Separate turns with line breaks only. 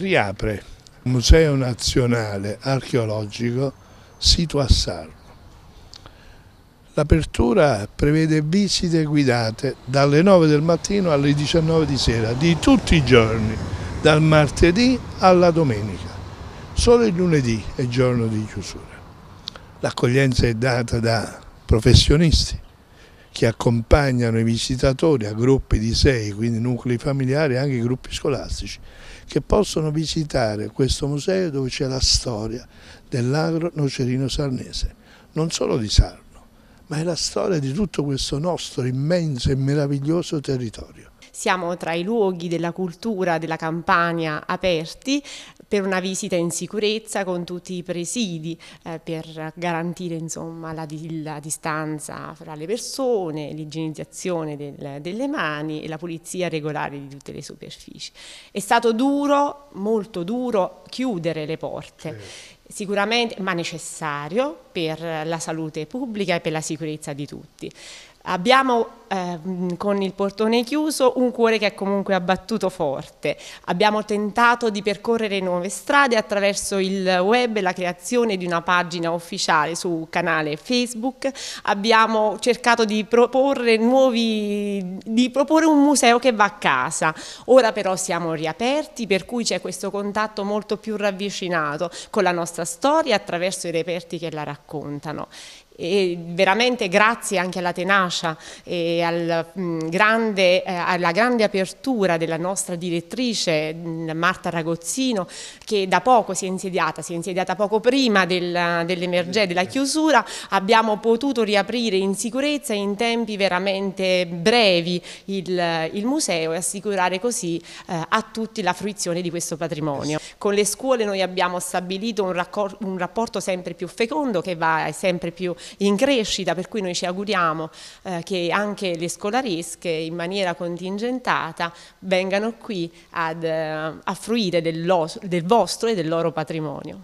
riapre il Museo Nazionale Archeologico sito a Sarno. L'apertura prevede visite guidate dalle 9 del mattino alle 19 di sera di tutti i giorni, dal martedì alla domenica. Solo il lunedì è giorno di chiusura. L'accoglienza è data da professionisti, che accompagnano i visitatori a gruppi di sei, quindi nuclei familiari e anche gruppi scolastici, che possono visitare questo museo dove c'è la storia dell'agro nocerino sarnese, non solo di Sarno, ma è la storia di tutto questo nostro immenso e meraviglioso territorio.
Siamo tra i luoghi della cultura della Campania aperti per una visita in sicurezza con tutti i presidi eh, per garantire insomma, la, la, distanza fra le persone, l'igienizzazione del, delle mani e la pulizia regolare di tutte le superfici. È stato duro, molto duro, chiudere le porte. Sì sicuramente ma necessario per la salute pubblica e per la sicurezza di tutti. Abbiamo eh, con il portone chiuso un cuore che è comunque abbattuto forte. Abbiamo tentato di percorrere nuove strade attraverso il web la creazione di una pagina ufficiale su canale Facebook. Abbiamo cercato di proporre, nuovi, di proporre un museo che va a casa. Ora però siamo riaperti per cui c'è questo contatto molto più ravvicinato con la nostra storia attraverso i reperti che la raccontano e veramente grazie anche alla tenacia e al, mh, mm, grande, eh, alla grande apertura della nostra direttrice mh, mm, Marta Ragozzino che da poco si è insediata, si è insediata poco prima del, dell'emergenza, della chiusura, abbiamo potuto riaprire in sicurezza in tempi veramente brevi il, il museo e assicurare così eh, a tutti la fruizione di questo patrimonio. Con le scuole noi abbiamo stabilito un, un rapporto sempre più fecondo che va sempre più in crescita, per cui noi ci auguriamo eh, che anche le scolaresche in maniera contingentata vengano qui ad, eh, a fruire del, del vostro e del loro patrimonio.